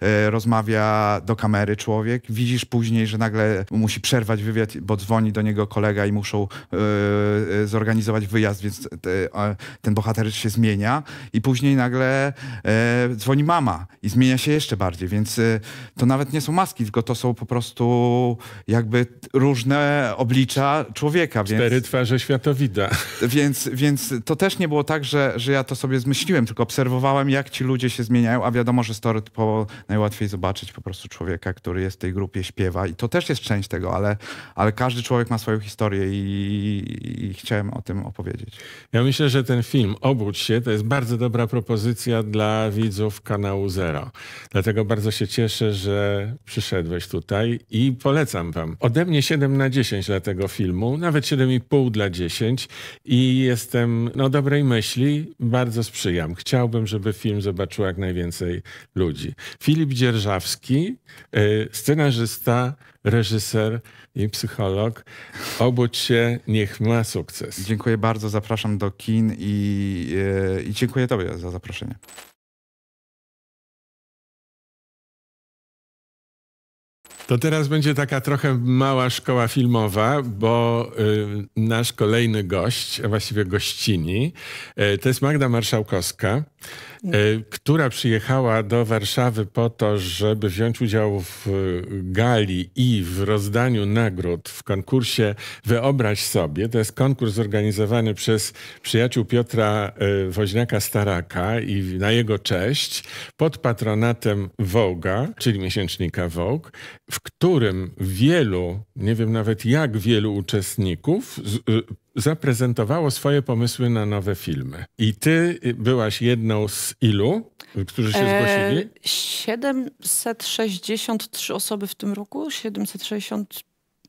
e, rozmawia do kamery człowiek, widzisz później, że nagle musi przerwać wywiad, bo dzwoni do niego kolega i muszą e, e zorganizować wyjazd, więc te, ten bohater się zmienia i później nagle e, dzwoni mama i zmienia się jeszcze bardziej, więc e, to nawet nie są masy maski, tylko to są po prostu jakby różne oblicza człowieka. Więc, Cztery twarze światowida. Więc, więc to też nie było tak, że, że ja to sobie zmyśliłem, tylko obserwowałem, jak ci ludzie się zmieniają, a wiadomo, że story po, najłatwiej zobaczyć po prostu człowieka, który jest w tej grupie, śpiewa i to też jest część tego, ale, ale każdy człowiek ma swoją historię i, i, i chciałem o tym opowiedzieć. Ja myślę, że ten film Obudź się to jest bardzo dobra propozycja dla widzów kanału Zero. Dlatego bardzo się cieszę, że przyszedłeś tutaj i polecam wam. Ode mnie 7 na 10 dla tego filmu, nawet 7,5 dla 10 i jestem no dobrej myśli, bardzo sprzyjam. Chciałbym, żeby film zobaczył jak najwięcej ludzi. Filip Dzierżawski, y, scenarzysta, reżyser i psycholog. Obudź się, niech ma sukces. Dziękuję bardzo, zapraszam do kin i, y, i dziękuję Tobie za zaproszenie. To teraz będzie taka trochę mała szkoła filmowa, bo y, nasz kolejny gość, a właściwie gościni, y, to jest Magda Marszałkowska. E, która przyjechała do Warszawy po to, żeby wziąć udział w e, gali i w rozdaniu nagród w konkursie Wyobraź sobie. To jest konkurs zorganizowany przez przyjaciół Piotra e, Woźniaka-Staraka i na jego cześć pod patronatem Wołga, czyli miesięcznika Wog, w którym wielu, nie wiem nawet jak wielu uczestników zaprezentowało swoje pomysły na nowe filmy. I ty y, byłaś jedną z ilu, którzy się e, zgłosili? E, 763 osoby w tym roku, 760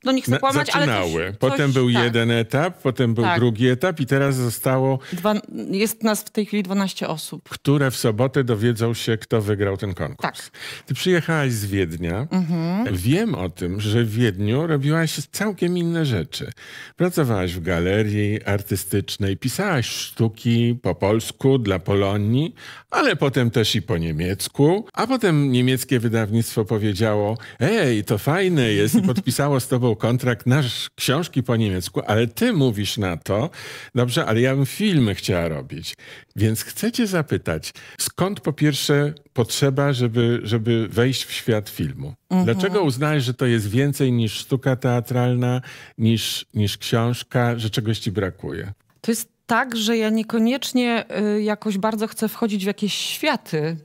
no nie chcę kłamać, zaczynały. ale coś, Potem coś, był tak. jeden etap, potem był tak. drugi etap i teraz zostało... Dwa, jest nas w tej chwili 12 osób. Które w sobotę dowiedzą się, kto wygrał ten konkurs. Tak. Ty przyjechałaś z Wiednia. Mhm. Wiem o tym, że w Wiedniu robiłaś całkiem inne rzeczy. Pracowałaś w galerii artystycznej, pisałaś sztuki po polsku dla Polonii, ale potem też i po niemiecku. A potem niemieckie wydawnictwo powiedziało, ej, to fajne jest i podpisało z tobą kontrakt na książki po niemiecku, ale ty mówisz na to, dobrze, ale ja bym filmy chciała robić. Więc chcę cię zapytać, skąd po pierwsze potrzeba, żeby, żeby wejść w świat filmu? Mhm. Dlaczego uznałeś, że to jest więcej niż sztuka teatralna, niż, niż książka, że czegoś ci brakuje? To jest tak, że ja niekoniecznie y, jakoś bardzo chcę wchodzić w jakieś światy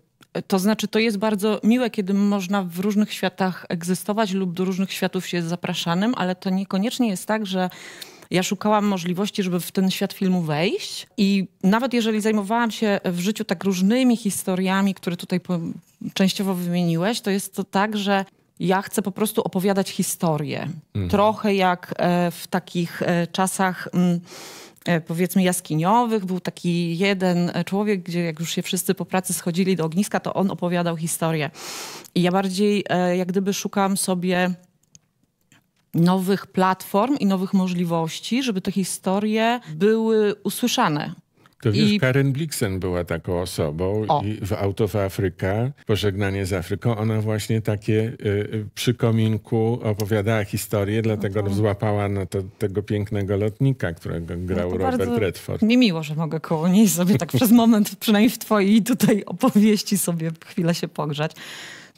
to znaczy, to jest bardzo miłe, kiedy można w różnych światach egzystować lub do różnych światów się jest zapraszanym, ale to niekoniecznie jest tak, że ja szukałam możliwości, żeby w ten świat filmu wejść. I nawet jeżeli zajmowałam się w życiu tak różnymi historiami, które tutaj częściowo wymieniłeś, to jest to tak, że ja chcę po prostu opowiadać historię. Mhm. Trochę jak e, w takich e, czasach mm, E, powiedzmy jaskiniowych. Był taki jeden e, człowiek, gdzie jak już się wszyscy po pracy schodzili do ogniska, to on opowiadał historię. I ja bardziej e, jak gdyby szukam sobie nowych platform i nowych możliwości, żeby te historie były usłyszane, to wiesz, I... Karen Blixen była taką osobą o. i w Out of Africa, Pożegnanie z Afryką, ona właśnie takie y, y przy kominku opowiadała historię, no dlatego to... złapała na to, tego pięknego lotnika, którego no grał no Robert Redford. Mi miło, że mogę koło niej sobie tak przez moment, przynajmniej w twojej tutaj opowieści sobie chwilę się pogrzać.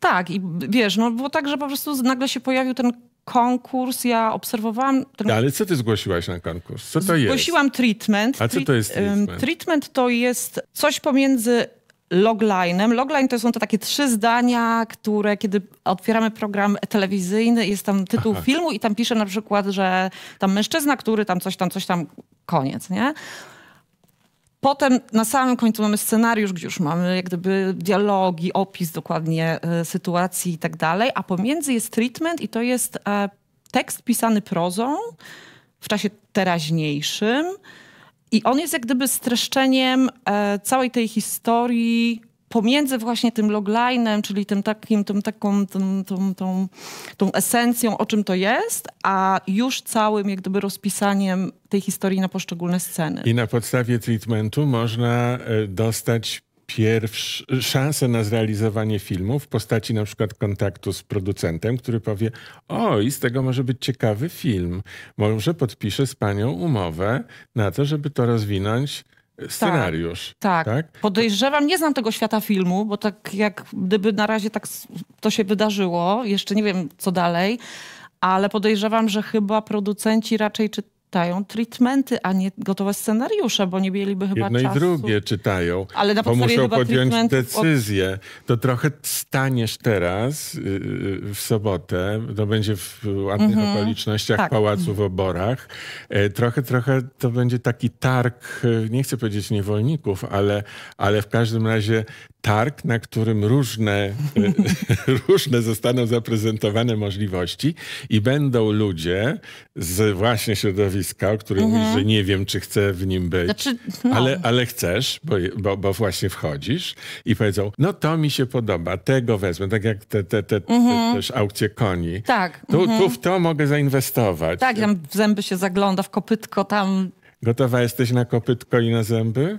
Tak, i wiesz, no było tak, że po prostu nagle się pojawił ten konkurs, ja obserwowałam... Ten... Ale co ty zgłosiłaś na konkurs? Co to Zgłosiłam jest? Zgłosiłam treatment. A co to jest treatment? Treatment to jest coś pomiędzy loglinem. Logline to są to takie trzy zdania, które kiedy otwieramy program telewizyjny, jest tam tytuł Aha. filmu i tam pisze na przykład, że tam mężczyzna, który tam coś tam, coś tam, koniec, nie? Potem na samym końcu mamy scenariusz, gdzie już mamy jak gdyby dialogi, opis dokładnie y, sytuacji i tak dalej, a pomiędzy jest treatment i to jest y, tekst pisany prozą w czasie teraźniejszym i on jest jak gdyby streszczeniem y, całej tej historii pomiędzy właśnie tym loglinem, czyli tym takim, tą, taką, tą, tą, tą, tą esencją, o czym to jest, a już całym jak gdyby rozpisaniem tej historii na poszczególne sceny. I na podstawie treatmentu można e, dostać pierwszą e, szansę na zrealizowanie filmu w postaci na przykład kontaktu z producentem, który powie o i z tego może być ciekawy film. Może podpiszę z panią umowę na to, żeby to rozwinąć scenariusz. Tak, tak, tak. Podejrzewam, nie znam tego świata filmu, bo tak jak gdyby na razie tak to się wydarzyło, jeszcze nie wiem co dalej, ale podejrzewam, że chyba producenci raczej czy czytają treatmenty, a nie gotowe scenariusze, bo nie mieliby chyba Jedno czasu. i drugie czytają, Ale na bo muszą podjąć treatment... decyzję. To trochę staniesz teraz y, y, w sobotę, to będzie w ładnych mm -hmm. okolicznościach tak. Pałacu w Oborach. E, trochę, trochę to będzie taki targ, e, nie chcę powiedzieć niewolników, ale, ale w każdym razie targ, na którym różne, e, różne zostaną zaprezentowane możliwości i będą ludzie z właśnie środowiska, o którym mhm. mówisz, że nie wiem, czy chcę w nim być, znaczy, no. ale, ale chcesz, bo, bo, bo, właśnie wchodzisz i powiedzą, no to mi się podoba, tego wezmę, tak jak te, te, te, mhm. te też aukcje koni. Tak. Tu, mhm. tu w to mogę zainwestować. Tak, tam w zęby się zagląda, w kopytko tam... Gotowa jesteś na kopytko i na zęby?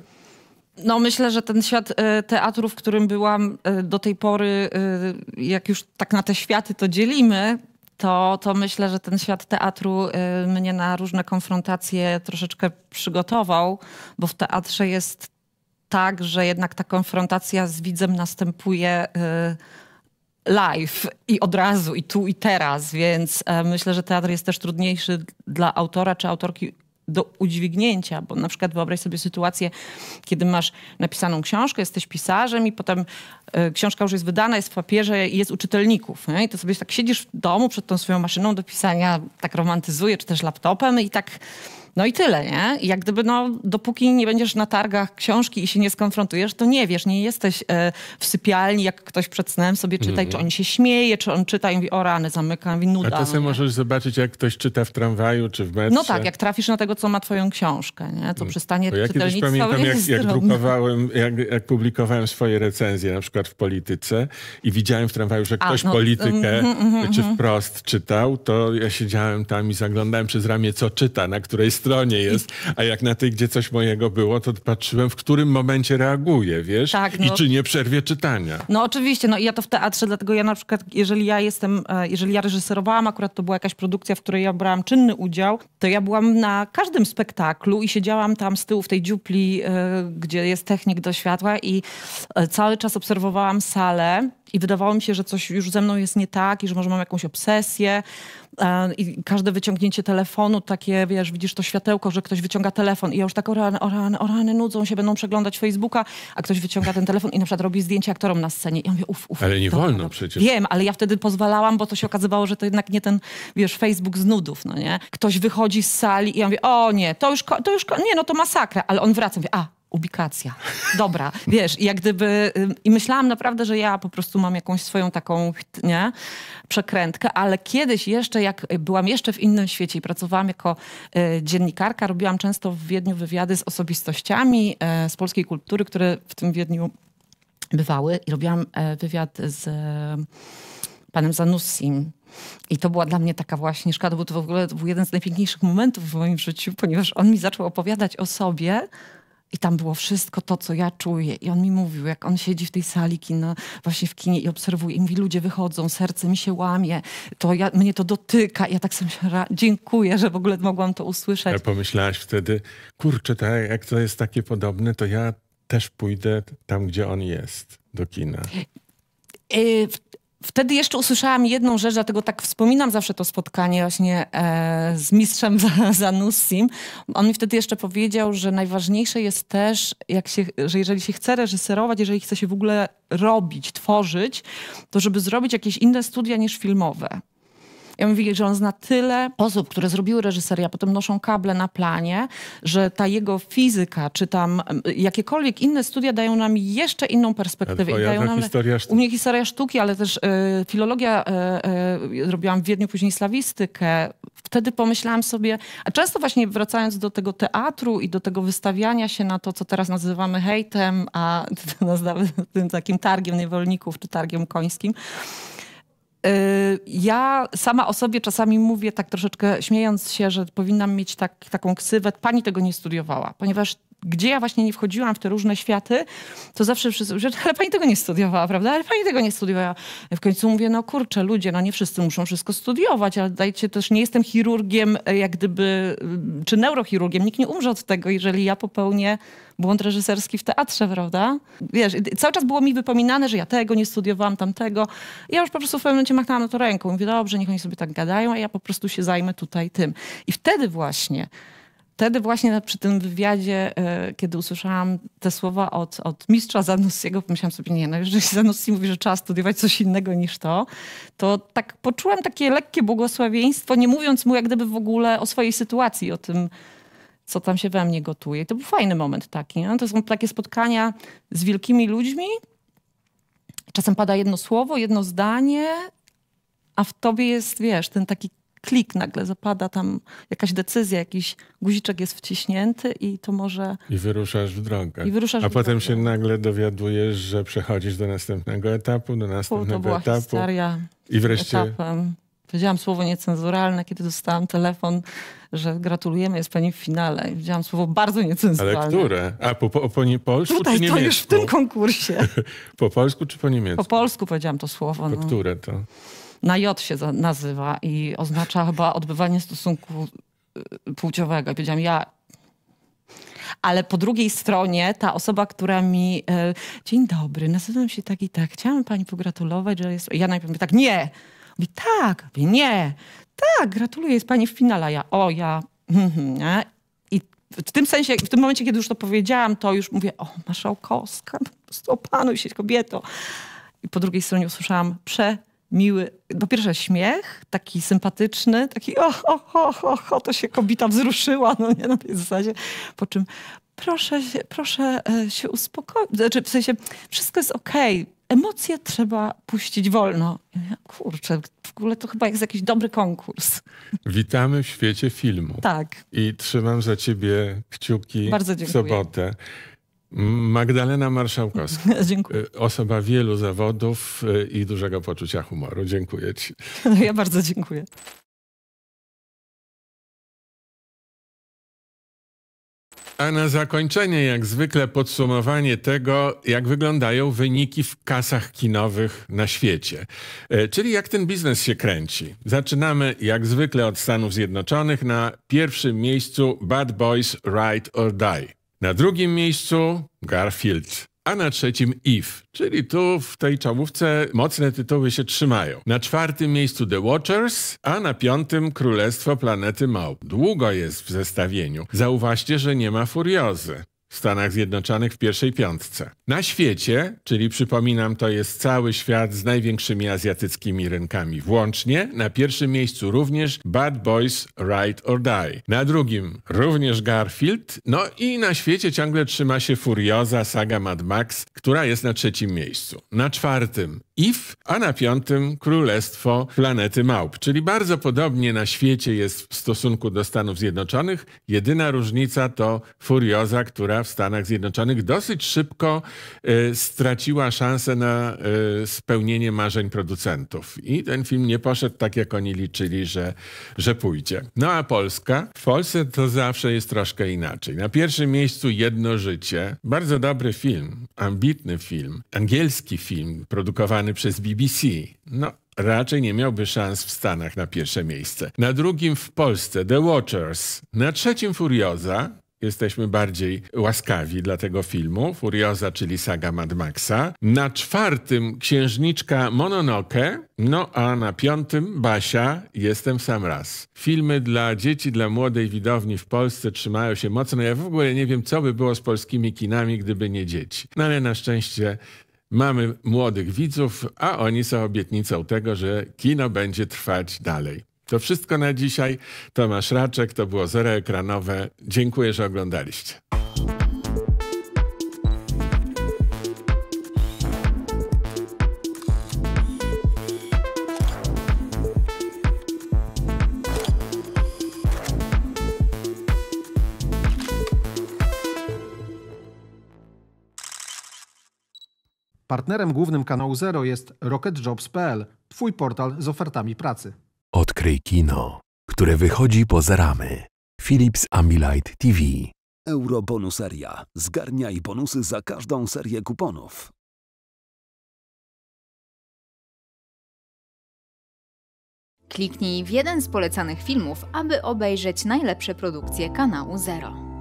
No myślę, że ten świat e, teatru, w którym byłam e, do tej pory, e, jak już tak na te światy to dzielimy, to, to myślę, że ten świat teatru mnie na różne konfrontacje troszeczkę przygotował, bo w teatrze jest tak, że jednak ta konfrontacja z widzem następuje live i od razu, i tu, i teraz, więc myślę, że teatr jest też trudniejszy dla autora czy autorki do udźwignięcia, bo na przykład wyobraź sobie sytuację, kiedy masz napisaną książkę, jesteś pisarzem i potem y, książka już jest wydana, jest w papierze i jest u czytelników. Nie? I to sobie tak siedzisz w domu przed tą swoją maszyną do pisania, tak romantyzuje, czy też laptopem i tak no i tyle, nie? jak gdyby, no, dopóki nie będziesz na targach książki i się nie skonfrontujesz, to nie wiesz, nie jesteś e, w sypialni, jak ktoś przed snem sobie czyta, mm. czy mhm. on się śmieje, czy on czyta i mówi, o rany, zamykam, i nuda. A to no sobie no, możesz zobaczyć, jak ktoś czyta w tramwaju, czy w metrze. No tak, jak trafisz na tego, co ma twoją książkę, nie? To mm. przystanie Bo ja kiedyś pamiętam, jak, jak drukowałem, jak, jak, publikowałem swoje recenzje, na przykład w polityce i widziałem w tramwaju, że ktoś A, no, politykę mm, mm, czy mhm. wprost czytał, to ja siedziałem tam i zaglądałem przez ramię, co czyta, na której stronie stronie jest, a jak na tej, gdzie coś mojego było, to patrzyłem, w którym momencie reaguje, wiesz? Tak, no. I czy nie przerwie czytania. No oczywiście, no i ja to w teatrze, dlatego ja na przykład, jeżeli ja jestem, e, jeżeli ja reżyserowałam, akurat to była jakaś produkcja, w której ja brałam czynny udział, to ja byłam na każdym spektaklu i siedziałam tam z tyłu w tej dziupli, e, gdzie jest technik do światła i e, cały czas obserwowałam salę i wydawało mi się, że coś już ze mną jest nie tak i że może mam jakąś obsesję e, i każde wyciągnięcie telefonu, takie, wiesz, widzisz to światełko, że ktoś wyciąga telefon i ja już tak, o rany, o rany, nudzą się, będą przeglądać Facebooka, a ktoś wyciąga ten telefon i na przykład robi zdjęcie aktorom na scenie. I ja mówię, uff, uff. Ale nie wolno no. przecież. Wiem, ale ja wtedy pozwalałam, bo to się okazywało, że to jednak nie ten, wiesz, Facebook z nudów, no nie? Ktoś wychodzi z sali i ja mówię, o nie, to już, to już, nie, no to masakra, ale on wraca, mówię, a, ubikacja. Dobra, wiesz, jak gdyby... Y, I myślałam naprawdę, że ja po prostu mam jakąś swoją taką, nie, przekrętkę, ale kiedyś jeszcze, jak byłam jeszcze w innym świecie i pracowałam jako y, dziennikarka, robiłam często w Wiedniu wywiady z osobistościami y, z polskiej kultury, które w tym Wiedniu bywały i robiłam e, wywiad z panem Zanussim. I to była dla mnie taka właśnie szkoda, bo to w ogóle był jeden z najpiękniejszych momentów w moim życiu, ponieważ on mi zaczął opowiadać o sobie, i tam było wszystko to, co ja czuję. I on mi mówił, jak on siedzi w tej sali kino, właśnie w kinie i obserwuje. I mówi, ludzie wychodzą, serce mi się łamie, to ja, mnie to dotyka. I ja tak sobie myślę, dziękuję, że w ogóle mogłam to usłyszeć. Ja pomyślałaś wtedy, kurczę, to jak to jest takie podobne, to ja też pójdę tam, gdzie on jest, do kina. Y, Wtedy jeszcze usłyszałam jedną rzecz, dlatego tak wspominam zawsze to spotkanie właśnie e, z mistrzem Zanussim. On mi wtedy jeszcze powiedział, że najważniejsze jest też, jak się, że jeżeli się chce reżyserować, jeżeli chce się w ogóle robić, tworzyć, to żeby zrobić jakieś inne studia niż filmowe. Ja mówię, że on zna tyle osób, które zrobiły reżyserię, a potem noszą kable na planie, że ta jego fizyka, czy tam jakiekolwiek inne studia dają nam jeszcze inną perspektywę. I dają nam, historia sztuki. U mnie historia sztuki, ale też y, filologia y, y, robiłam w Wiedniu, później slawistykę. Wtedy pomyślałam sobie, a często właśnie wracając do tego teatru i do tego wystawiania się na to, co teraz nazywamy hejtem, a tym takim targiem niewolników czy targiem końskim, Y, ja sama o sobie czasami mówię tak troszeczkę śmiejąc się, że powinnam mieć tak, taką ksywę, pani tego nie studiowała, ponieważ gdzie ja właśnie nie wchodziłam w te różne światy, to zawsze wszyscy że ale pani tego nie studiowała, prawda? Ale pani tego nie studiowała. W końcu mówię, no kurczę, ludzie, no nie wszyscy muszą wszystko studiować, ale dajcie też, nie jestem chirurgiem, e, jak gdyby, y, czy neurochirurgiem. Nikt nie umrze od tego, jeżeli ja popełnię błąd reżyserski w teatrze, prawda? Wiesz, cały czas było mi wypominane, że ja tego nie studiowałam, tamtego. ja już po prostu w pewnym momencie machnęłam na to ręką. Mówię, dobrze, niech oni sobie tak gadają, a ja po prostu się zajmę tutaj tym. I wtedy właśnie wtedy właśnie przy tym wywiadzie, e, kiedy usłyszałam te słowa od, od mistrza Zanussiego, pomyślałam sobie, nie, no jeżeli Zanussi mówi, że trzeba studiować coś innego niż to, to tak poczułam takie lekkie błogosławieństwo, nie mówiąc mu jak gdyby w ogóle o swojej sytuacji, o tym, co tam się we mnie gotuje. I to był fajny moment taki. No? To są takie spotkania z wielkimi ludźmi. Czasem pada jedno słowo, jedno zdanie, a w tobie jest, wiesz, ten taki klik nagle zapada tam jakaś decyzja, jakiś guziczek jest wciśnięty i to może... I wyruszasz w drogę. I wyruszasz A potem drogę. się nagle dowiadujesz, że przechodzisz do następnego etapu, do następnego etapu. I wreszcie etapem. Powiedziałam słowo niecenzuralne, kiedy dostałam telefon, że gratulujemy, jest pani w finale. Widziałam słowo bardzo niecenzuralne. Ale które? A po, po, po polsku Tutaj, czy niemiecku? to już w tym konkursie. po polsku czy po niemiecku? Po polsku powiedziałam to słowo. Po no. które to? Na J się nazywa i oznacza chyba odbywanie stosunku y, płciowego. powiedziałam, ja ale po drugiej stronie ta osoba, która mi y, dzień dobry, nazywam się tak i tak, chciałam pani pogratulować, że jest... Ja najpierw mówię tak, nie, Mówi, tak. Mówi, nie. Tak, gratuluję, jest pani w finale. Ja, o, ja, mhm, nie? I w tym sensie, w tym momencie, kiedy już to powiedziałam, to już mówię, o, marszałkowska, po prostu opanuj się, kobieto. I po drugiej stronie usłyszałam prze miły, po pierwsze śmiech, taki sympatyczny, taki o, o, o, o, to się kobieta wzruszyła, no nie, na tej zasadzie. Po czym proszę, proszę e, się uspokoić, znaczy w sensie wszystko jest okej, emocje trzeba puścić wolno. Kurczę, w ogóle to chyba jest jakiś dobry konkurs. Witamy w świecie filmu. Tak. I trzymam za ciebie kciuki Bardzo dziękuję. w sobotę. Magdalena Marszałkowska. Dziękuję. Y, osoba wielu zawodów y, i dużego poczucia humoru. Dziękuję ci. No, ja bardzo dziękuję. A na zakończenie, jak zwykle, podsumowanie tego, jak wyglądają wyniki w kasach kinowych na świecie. E, czyli jak ten biznes się kręci. Zaczynamy, jak zwykle, od Stanów Zjednoczonych. Na pierwszym miejscu Bad Boys Ride or Die. Na drugim miejscu Garfield a na trzecim If, czyli tu w tej czołówce mocne tytuły się trzymają. Na czwartym miejscu The Watchers, a na piątym Królestwo Planety Małp. Długo jest w zestawieniu. Zauważcie, że nie ma furiozy w Stanach Zjednoczonych w pierwszej piątce. Na świecie, czyli przypominam, to jest cały świat z największymi azjatyckimi rynkami włącznie, na pierwszym miejscu również Bad Boys Ride or Die, na drugim również Garfield, no i na świecie ciągle trzyma się Furioza, saga Mad Max, która jest na trzecim miejscu. Na czwartym If, a na piątym Królestwo Planety Małp. Czyli bardzo podobnie na świecie jest w stosunku do Stanów Zjednoczonych. Jedyna różnica to Furioza, która w Stanach Zjednoczonych dosyć szybko y, straciła szansę na y, spełnienie marzeń producentów. I ten film nie poszedł tak, jak oni liczyli, że, że pójdzie. No a Polska? W Polsce to zawsze jest troszkę inaczej. Na pierwszym miejscu Jedno Życie. Bardzo dobry film, ambitny film, angielski film produkowany przez BBC. No, raczej nie miałby szans w Stanach na pierwsze miejsce. Na drugim w Polsce The Watchers. Na trzecim Furioza. Jesteśmy bardziej łaskawi dla tego filmu. Furioza, czyli saga Mad Maxa. Na czwartym Księżniczka Mononoke. No a na piątym Basia Jestem w sam raz. Filmy dla dzieci, dla młodej widowni w Polsce trzymają się mocno. Ja w ogóle nie wiem, co by było z polskimi kinami, gdyby nie dzieci. No ale na szczęście Mamy młodych widzów, a oni są obietnicą tego, że kino będzie trwać dalej. To wszystko na dzisiaj. Tomasz Raczek, to było Zero Ekranowe. Dziękuję, że oglądaliście. Partnerem głównym kanału Zero jest rocketjobs.pl, twój portal z ofertami pracy. Odkryj kino, które wychodzi poza ramy. Philips Ambilight TV. Eurobonuseria. Zgarniaj bonusy za każdą serię kuponów. Kliknij w jeden z polecanych filmów, aby obejrzeć najlepsze produkcje kanału Zero.